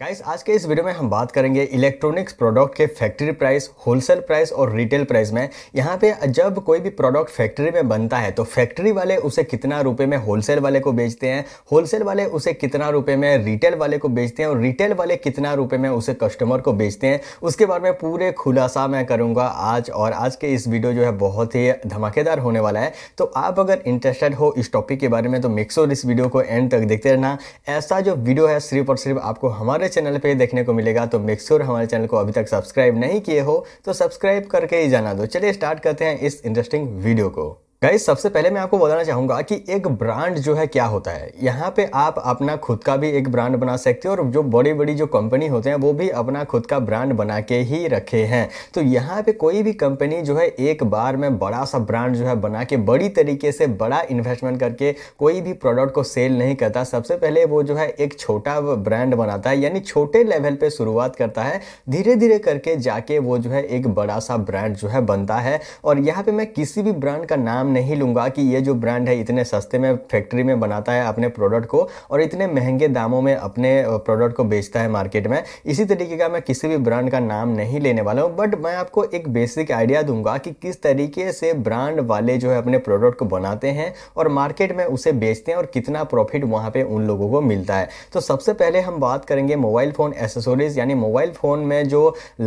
guys आज के इस वीडियो में हम बात करेंगे इलेक्ट्रॉनिक्स प्रोडक्ट के फैक्ट्री प्राइस होलसेल प्राइस और रिटेल प्राइस में यहाँ पे जब कोई भी प्रोडक्ट फैक्ट्री में बनता है तो फैक्ट्री वाले उसे कितना रुपए में होलसेल वाले को बेचते हैं होलसेल वाले उसे कितना रुपए में रिटेल वाले को बेचते हैं और रिटेल वाले कितना रुपये में उसे कस्टमर को बेचते हैं उसके बारे में पूरे खुलासा मैं करूँगा आज और आज के इस वीडियो जो है बहुत ही धमाकेदार होने वाला है तो आप अगर इंटरेस्टेड हो इस टॉपिक के बारे में तो मिक्सोर इस वीडियो को एंड तक देखते रहना ऐसा जो वीडियो है सिर्फ और सिर्फ आपको हमारे हमारे चैनल पे देखने को मिलेगा तो मेकश्योर हमारे चैनल को अभी तक सब्सक्राइब नहीं किए हो तो सब्सक्राइब करके ही जाना दो चलिए स्टार्ट करते हैं इस इंटरेस्टिंग वीडियो को गाइस सबसे पहले मैं आपको बताना चाहूँगा कि एक ब्रांड जो है क्या होता है यहाँ पे आप अपना खुद का भी एक ब्रांड बना सकते हो और जो बड़ी बड़ी जो कंपनी होते हैं वो भी अपना खुद का ब्रांड बना के ही रखे हैं तो यहाँ पे कोई भी कंपनी जो है एक बार में बड़ा सा ब्रांड जो है बना के बड़ी तरीके से बड़ा इन्वेस्टमेंट करके कोई भी प्रोडक्ट को सेल नहीं करता सबसे पहले वो जो है एक छोटा ब्रांड बनाता है यानी छोटे लेवल पर शुरुआत करता है धीरे धीरे करके जाके वो जो है एक बड़ा सा ब्रांड जो है बनता है और यहाँ पर मैं किसी भी ब्रांड का नाम नहीं लूँगा कि ये जो ब्रांड है इतने सस्ते में फैक्ट्री में बनाता है अपने प्रोडक्ट को और इतने महंगे दामों में अपने प्रोडक्ट को बेचता है मार्केट में इसी तरीके का मैं किसी भी ब्रांड का नाम नहीं लेने वाला हूँ बट मैं आपको एक बेसिक आइडिया दूंगा कि किस तरीके से ब्रांड वाले जो है अपने प्रोडक्ट को बनाते हैं और मार्केट में उसे बेचते हैं और कितना प्रॉफिट वहाँ पर उन लोगों को मिलता है तो सबसे पहले हम बात करेंगे मोबाइल फ़ोन एसेसोरीज़ यानी मोबाइल फ़ोन में जो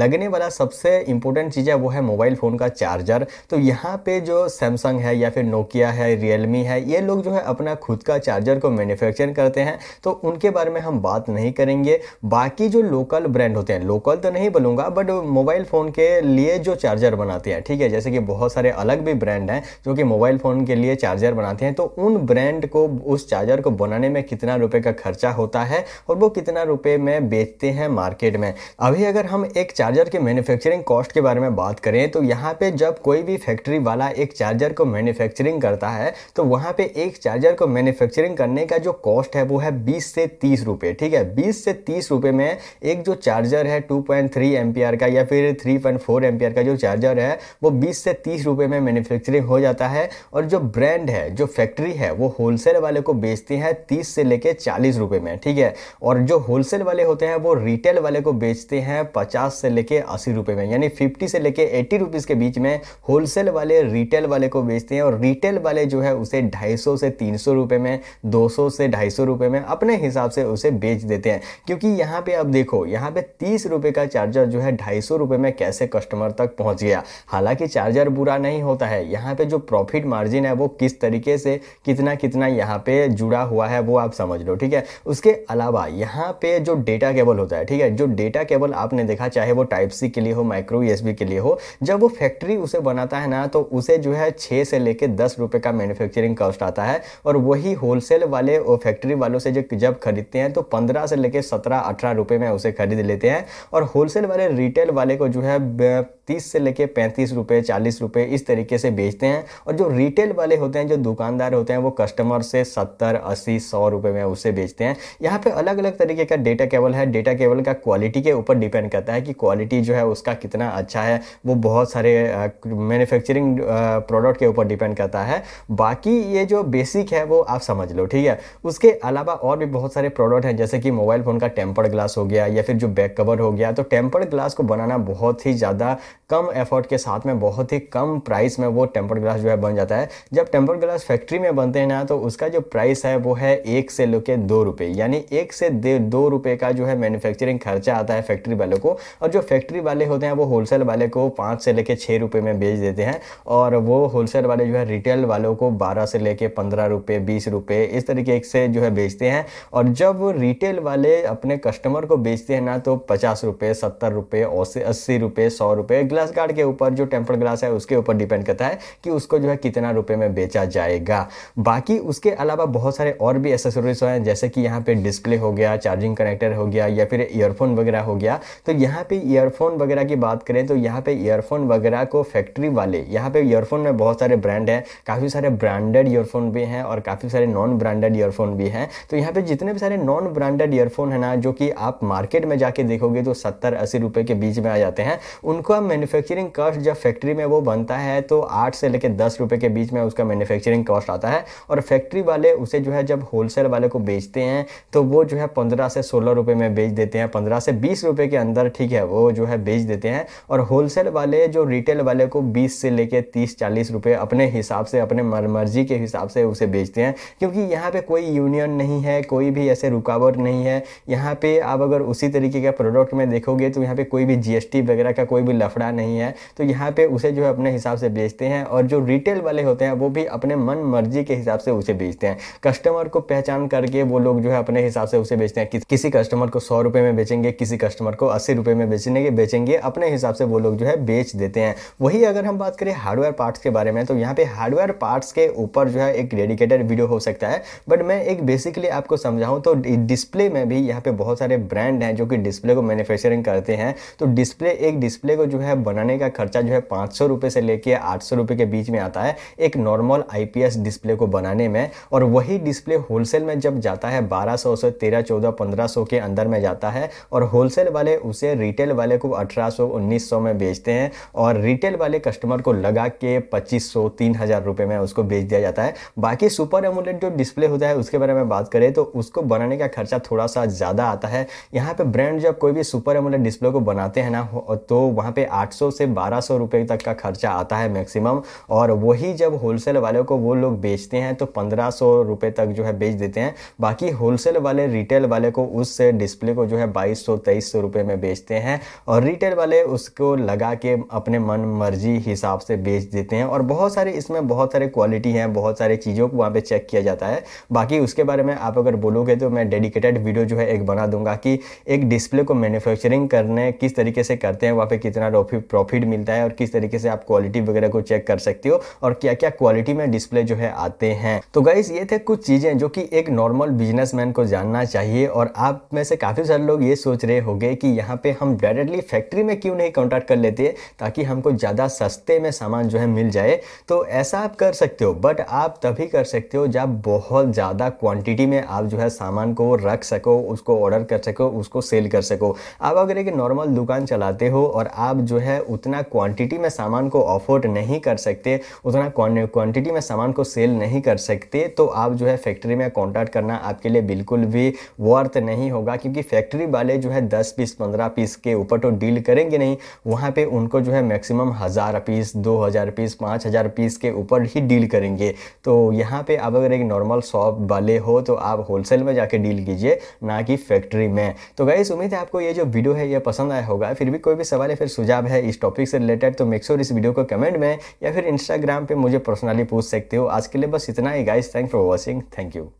लगने वाला सबसे इंपॉर्टेंट चीज़ है वो है मोबाइल फ़ोन का चार्जर तो यहाँ पे जो सैमसंग है है या फिर नोकिया है रियलमी है ये लोग जो है अपना खुद का चार्जर को मैन्युफैक्चर करते हैं तो उनके बारे में हम बात नहीं करेंगे बाकी जो लोकल ब्रांड होते हैं लोकल तो नहीं बोलूँगा बट मोबाइल फ़ोन के लिए जो चार्जर बनाते हैं ठीक है जैसे कि बहुत सारे अलग भी ब्रांड हैं जो कि मोबाइल फ़ोन के लिए चार्जर बनाते हैं तो उन ब्रांड को उस चार्जर को बनाने में कितना रुपये का खर्चा होता है और वो कितना रुपये में बेचते हैं मार्केट में अभी अगर हम एक चार्जर के मैन्युफैक्चरिंग कॉस्ट के बारे में बात करें तो यहाँ पे जब कोई भी फैक्ट्री वाला एक चार्जर को मैन्युफैक्चरिंग करता है तो वहाँ पे एक चार्जर को मैन्युफैक्चरिंग करने का जो कॉस्ट है वो है बीस से तीस रुपये ठीक है बीस से तीस रुपये में एक जो चार्जर है टू पॉइंट थ्री आर का या फिर थ्री पॉइंट फोर आर का जो चार्जर है वो बीस से तीस रुपये में मैन्युफैक्चरिंग हो जाता है और जो ब्रांड है जो फैक्ट्री है वो होलसेल वाले को बेचते हैं तीस से लेके चालीस रुपये में ठीक है और जो होलसेल वाले होते हैं वो रिटेल वाले को बेचते हैं पचास से लेकर अस्सी रुपये में यानी फिफ्टी से लेके एट्टी रुपीज़ के बीच में होलसेल वाले रिटेल वाले को बेचते बेचते हैं और रिटेल वाले जो है उसे 250 से 300 रुपए में 200 से 250 रुपए में अपने हिसाब से उसे बेच देते हैं क्योंकि यहाँ पे अब देखो यहाँ पे तीस रुपये का चार्जर जो है ढाई सौ रुपये में कैसे कस्टमर तक पहुँच गया हालांकि चार्जर बुरा नहीं होता है यहाँ पे जो प्रॉफिट मार्जिन है वो किस तरीके से कितना कितना यहाँ पे जुड़ा हुआ है वो आप समझ लो ठीक है उसके अलावा यहाँ पे जो डेटा केबल होता है ठीक है जो डेटा केबल आपने देखा चाहे वो टाइप सी के लिए हो माइक्रो यूएसबी के लिए हो जब वो फैक्ट्री उसे बनाता है ना तो उसे जो है छः से लेके दस रुपये का मैन्युफैक्चरिंग कॉस्ट आता है और वही होलसेल वाले और फैक्ट्री वालों से जब खरीदते हैं तो पंद्रह से लेकर सत्रह अठारह रुपये में उसे खरीद लेते हैं और होलसेल वाले रिटेल वाले को जो है तीस से लेके पैंतीस रुपये चालीस रुपये इस तरीके से बेचते हैं और जो रिटेल वाले होते हैं जो दुकानदार होते हैं वो कस्टमर से सत्तर अस्सी सौ रुपये में उसे बेचते हैं यहाँ पे अलग अलग तरीके का डेटा केबल है डेटा केबल का क्वालिटी के ऊपर डिपेंड करता है कि क्वालिटी जो है उसका कितना अच्छा है वो बहुत सारे मैन्युफैक्चरिंग प्रोडक्ट के ऊपर डिपेंड करता है बाकी ये जो बेसिक है वो आप समझ लो ठीक है उसके अलावा और भी बहुत सारे प्रोडक्ट हैं जैसे कि मोबाइल फ़ोन का टेम्पर्ड ग्लास हो गया या फिर जो बैक कवर हो गया तो टेम्पर्ड ग्लास को बनाना बहुत ही ज़्यादा कम एफर्ट के साथ में बहुत ही कम प्राइस में वो टेम्पर ग्लास जो है बन जाता है जब टेम्पर ग्लास फैक्ट्री में बनते हैं ना तो उसका जो प्राइस है वो है एक से लेके दो रुपये यानी एक से दो रुपये का जो है मैन्युफैक्चरिंग खर्चा आता है फैक्ट्री वालों को और जो फैक्ट्री वाले होते हैं वो होलसेल वाले को पाँच से लेके छः रुपये में बेच देते हैं और वो होलसेल वाले जो है रिटेल वालों को बारह से लेके पंद्रह रुपये बीस रुपये इस तरीके से जो है बेचते हैं और जब रिटेल वाले अपने कस्टमर को बेचते हैं ना तो पचास रुपये सत्तर रुपये अस्सी रुपये सौ रुपये ग्लास कार्ड के ऊपर जो टेम्पर ग्लास है उसके ऊपर डिपेंड करता है कि उसको जो है कितना रुपये में बेचा जाएगा बाकी उसके अलावा बहुत सारे और भी एसेसरीज हैं जैसे कि यहाँ पे डिस्प्ले हो गया चार्जिंग कनेक्टर हो गया या फिर ईयरफोन वगैरह हो गया तो यहाँ पे ईयरफोन वगैरह की बात करें तो यहाँ पे ईयरफोन वगैरह को फैक्ट्री वाले यहाँ पे ईयरफोन में बहुत सारे ब्रांड हैं काफ़ी सारे ब्रांडेड ईयरफोन भी हैं और काफ़ी सारे नॉन ब्रांडेड ईयरफोन भी हैं तो यहाँ पे जितने भी सारे नॉन ब्रांडेड ईयरफोन है ना जो कि आप मार्केट में जाके देखोगे तो सत्तर अस्सी रुपये के बीच में आ जाते हैं उनको आप मैन्युफैक्चरिंग कॉस्ट जब फैक्ट्री में वो बनता है तो आठ से लेकर दस रुपये के बीच में उसका मैन्युफैक्चरिंग कॉस्ट आता है और फैक्ट्री वाले उसे जो है जब होलसेल वाले को बेचते हैं तो वो जो है पंद्रह से सोलह रुपये में बेच देते हैं पंद्रह से बीस रुपये के अंदर ठीक है वो जो है बेच देते हैं और होलसेल वाले जो रिटेल वाले को बीस से लेकर तीस चालीस रुपये अपने हिसाब से अपने मर्जी के हिसाब से उसे बेचते हैं क्योंकि यहाँ पे कोई यूनियन नहीं है कोई भी ऐसे रुकावट नहीं है यहाँ पे आप अगर उसी तरीके का प्रोडक्ट में देखोगे तो यहाँ पे कोई भी जीएसटी वगैरह का कोई भी लफड़ा नहीं है तो यहाँ पे उसे जो है अपने हिसाब से बेचते हैं और जो रिटेल वाले होते हैं वो भी अपने मन मर्जी के हिसाब से उसे बेचते हैं कस्टमर को पहचान करके वो लोग जो है अपने हिसाब से उसे बेचते हैं कि, किसी कस्टमर को सौ रुपये में बेचेंगे किसी कस्टमर को अस्सी रुपये में बेचने के बेचेंगे अपने हिसाब से वो लोग जो है बेच देते हैं वही अगर हम बात करें हार्डवेयर पार्ट्स के बारे में तो यहाँ पे हार्डवेयर पार्ट्स के ऊपर जो है एक डेडिकेटेड वीडियो हो सकता है बट मैं एक बेसिकली आपको समझाऊँ तो डिस्प्ले में भी यहाँ पे बहुत सारे ब्रांड हैं जो कि डिस्प्ले को मैन्युफैक्चरिंग करते हैं तो डिस्प्ले एक डिस्प्ले को जो है बनाने का खर्चा जो है पाँच सौ रुपये से लेके आठ सौ रुपये के बीच में आता है एक नॉर्मल आईपीएस डिस्प्ले को बनाने में और वही डिस्प्ले होलसेल में जब जाता है बारह सौ से तेरह चौदह पंद्रह सौ के अंदर में जाता है और होलसेल वाले उसे रिटेल वाले को अठारह सौ उन्नीस सौ में बेचते हैं और रिटेल वाले कस्टमर को लगा के पच्चीस सौ तीन हज़ार रुपये में उसको बेच दिया जाता है बाकी सुपर एमुलेट जो डिस्प्ले होता है उसके बारे में बात करें तो उसको बनाने का खर्चा थोड़ा सा ज़्यादा आता है यहाँ पर ब्रांड जब कोई भी सुपर एमुलेट डिस्प्ले को बनाते हैं ना तो वहाँ पर आठ 800 से 1200 रुपए तक का खर्चा आता है मैक्सिमम और वही जब होलसेल वाले को वो लोग बेचते हैं तो पंद्रह सौ रुपये तक जो है बेच देते हैं बाकी होलसेल वाले रिटेल वाले को उस डिस्प्ले को जो है बाईस सौ तेईस सौ रुपये में बेचते हैं और रिटेल वाले उसको लगा के अपने मन मर्जी हिसाब से बेच देते हैं और बहुत सारे इसमें बहुत सारे क्वालिटी हैं बहुत सारे चीज़ों को वहाँ पर चेक किया जाता है बाकी उसके बारे में आप अगर बोलोगे तो मैं डेडिकेटेड वीडियो जो है एक बना दूंगा कि एक डिस्प्ले को मैन्युफैक्चरिंग करने किस तरीके से करते हैं वहाँ पे कितना रोफी में प्रॉफिट मिलता है और किस तरीके से आप क्वालिटी वगैरह को चेक कर सकते हो और क्या क्या क्वालिटी में डिस्प्ले जो है आते हैं तो गाइस ये थे कुछ चीज़ें जो कि एक नॉर्मल बिजनेसमैन को जानना चाहिए और आप में से काफ़ी सारे लोग ये सोच रहे हो कि यहाँ पे हम डायरेक्टली फैक्ट्री में क्यों नहीं कॉन्टैक्ट कर लेते ताकि हमको ज़्यादा सस्ते में सामान जो है मिल जाए तो ऐसा आप कर सकते हो बट आप तभी कर सकते हो जब बहुत ज़्यादा क्वांटिटी में आप जो है सामान को रख सको उसको ऑर्डर कर सको उसको सेल कर सको आप अगर एक नॉर्मल दुकान चलाते हो और आप जो है है उतना क्वांटिटी में सामान को अफोर्ड नहीं कर सकते उतना क्वांटिटी में सामान को सेल नहीं कर सकते तो आप जो है फैक्ट्री में कॉन्टैक्ट करना आपके लिए बिल्कुल भी वर्थ नहीं होगा क्योंकि फैक्ट्री वाले जो है दस पीस पंद्रह पीस के ऊपर तो डील करेंगे नहीं वहाँ पर उनको जो है मैक्सिमम हज़ार पीस दो हज़ार पीस पाँच हज़ार पीस के ऊपर ही डील करेंगे तो यहाँ पर आप अगर एक नॉर्मल शॉप वाले हो तो आप होलसेल में जाके डील कीजिए ना कि फैक्ट्री में तो गई उम्मीद है आपको ये जो वीडियो है ये पसंद आया होगा फिर भी कोई भी सवाल है फिर सुझाव है है इस टॉपिक से रिलेटेड तो मेक श्योर इस वीडियो को कमेंट में या फिर इंस्टाग्राम पर मुझे पर्सनली पूछ सकते हो आज के लिए बस इतना ही guys thank for watching thank you